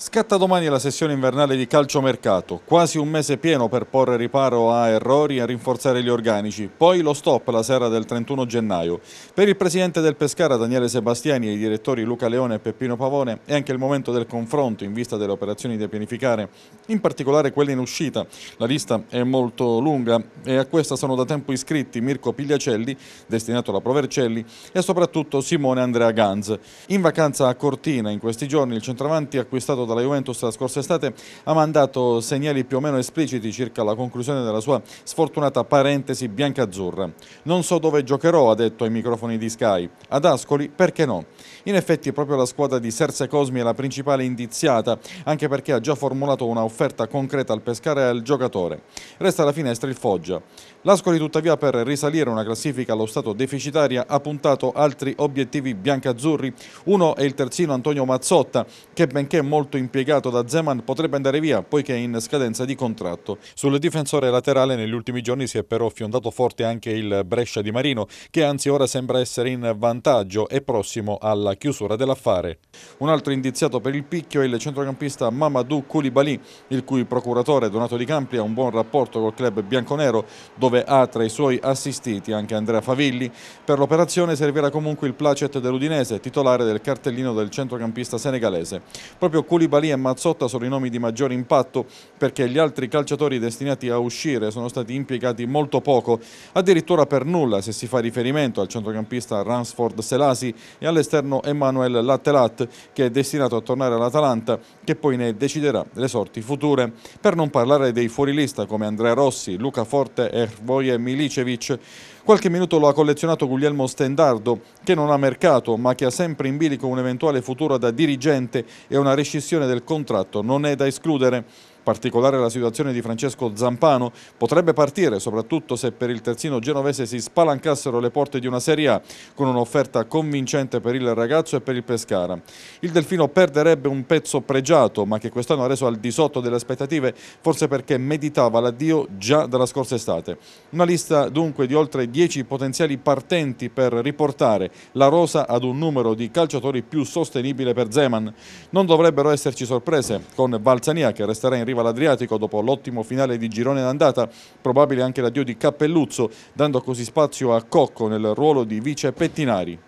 Scatta domani la sessione invernale di calciomercato, quasi un mese pieno per porre riparo a errori e rinforzare gli organici, poi lo stop la sera del 31 gennaio. Per il presidente del Pescara Daniele Sebastiani e i direttori Luca Leone e Peppino Pavone è anche il momento del confronto in vista delle operazioni da pianificare, in particolare quelle in uscita. La lista è molto lunga e a questa sono da tempo iscritti Mirko Pigliacelli, destinato alla Provercelli, e soprattutto Simone Andrea Ganz. In vacanza a Cortina in questi giorni il centravanti acquistato dalla Juventus la scorsa estate, ha mandato segnali più o meno espliciti circa la conclusione della sua sfortunata parentesi bianca-azzurra. Non so dove giocherò, ha detto ai microfoni di Sky. Ad Ascoli, perché no? In effetti proprio la squadra di Serse Cosmi è la principale indiziata, anche perché ha già formulato una offerta concreta al pescare e al giocatore. Resta alla finestra il Foggia. L'Ascoli tuttavia per risalire una classifica allo stato deficitaria ha puntato altri obiettivi biancazzurri. Uno è il terzino Antonio Mazzotta, che benché molto impiegato da Zeman potrebbe andare via poiché è in scadenza di contratto. Sul difensore laterale negli ultimi giorni si è però fiondato forte anche il Brescia di Marino che anzi ora sembra essere in vantaggio e prossimo alla chiusura dell'affare. Un altro indiziato per il picchio è il centrocampista Mamadou Koulibaly il cui procuratore Donato Di Campi ha un buon rapporto col club bianconero dove ha tra i suoi assistiti anche Andrea Favilli. Per l'operazione servirà comunque il placet dell'Udinese titolare del cartellino del centrocampista senegalese. Proprio Koulibaly Koulibaly e Mazzotta sono i nomi di maggior impatto perché gli altri calciatori destinati a uscire sono stati impiegati molto poco, addirittura per nulla se si fa riferimento al centrocampista Ransford Selasi e all'esterno Emmanuel Lattelat che è destinato a tornare all'Atalanta che poi ne deciderà le sorti future. Per non parlare dei fuorilista come Andrea Rossi, Luca Forte e Voje Milicevic, Qualche minuto lo ha collezionato Guglielmo Stendardo, che non ha mercato, ma che ha sempre in bilico un eventuale futuro da dirigente e una rescissione del contratto non è da escludere. Particolare la situazione di Francesco Zampano potrebbe partire soprattutto se per il terzino genovese si spalancassero le porte di una Serie A con un'offerta convincente per il ragazzo e per il Pescara. Il Delfino perderebbe un pezzo pregiato ma che quest'anno ha reso al di sotto delle aspettative forse perché meditava l'addio già dalla scorsa estate. Una lista dunque di oltre 10 potenziali partenti per riportare la rosa ad un numero di calciatori più sostenibile per Zeman. Non dovrebbero esserci sorprese con Balzania che resterà in riva arriva l'Adriatico dopo l'ottimo finale di girone d'andata, probabile anche l'addio di Cappelluzzo, dando così spazio a Cocco nel ruolo di vice Pettinari.